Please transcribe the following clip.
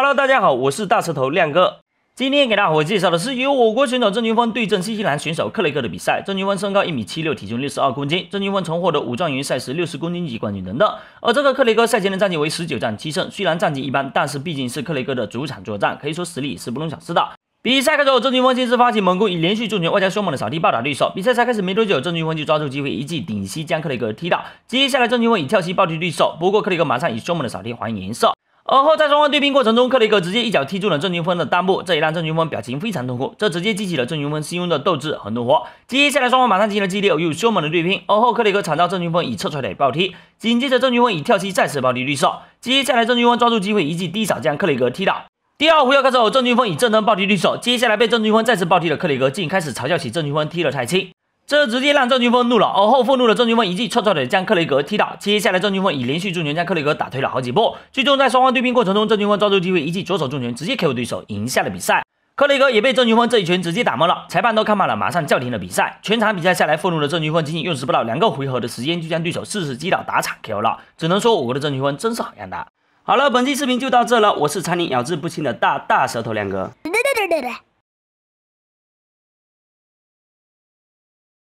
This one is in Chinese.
Hello，大家好，我是大舌头亮哥。今天给大伙介绍的是由我国选手郑俊峰对阵新西兰选手克雷克的比赛。郑俊峰身高一米七六，体重六十二公斤。郑俊峰曾获得五状元赛事六十公斤级冠军等等。而这个克雷克赛前的战绩为十九战七胜，虽然战绩一般，但是毕竟是克雷格的主场作战，可以说实力是不容小视的。比赛开始后，郑俊峰先是发起猛攻，以连续重拳外加凶猛的扫地暴打对手。比赛才开始没多久，郑俊峰就抓住机会一记顶膝将克雷格踢倒。接下来，郑俊峰以跳膝暴踢对手，不过克雷格马上以凶猛的扫地还颜色。而后在双方对拼过程中，克雷格直接一脚踢中了郑俊峰的裆部，这也让郑俊峰表情非常痛苦，这直接激起了郑俊峰心中的斗志和怒火。接下来双方马上进行了激烈又凶猛的对拼，而后克雷格惨遭郑俊峰以侧踹腿暴踢，紧接着郑俊峰以跳膝再次暴踢绿色。接下来郑俊峰抓住机会一记低扫将克雷格踢倒。第二回合开始，郑俊峰以正蹬暴踢绿手，接下来被郑俊峰再次暴踢的克雷格竟开始嘲笑起郑俊峰踢得太轻。这直接让郑俊峰怒了，而后愤怒的郑俊峰一记臭臭腿将克雷格踢倒。接下来郑俊峰以连续重拳将克雷格打退了好几步。最终在双方对拼过程中，郑俊峰抓住机会一记左手重拳直接 KO 对手，赢下了比赛。克雷格也被郑俊峰这一拳直接打懵了，裁判都看懵了，马上叫停了比赛。全场比赛下来，愤怒的郑俊峰仅仅用时不到两个回合的时间就将对手四次击倒打场 KO 了。只能说我国的郑俊峰真是好样的。好了，本期视频就到这了，我是常年咬字不清的大大舌头亮哥。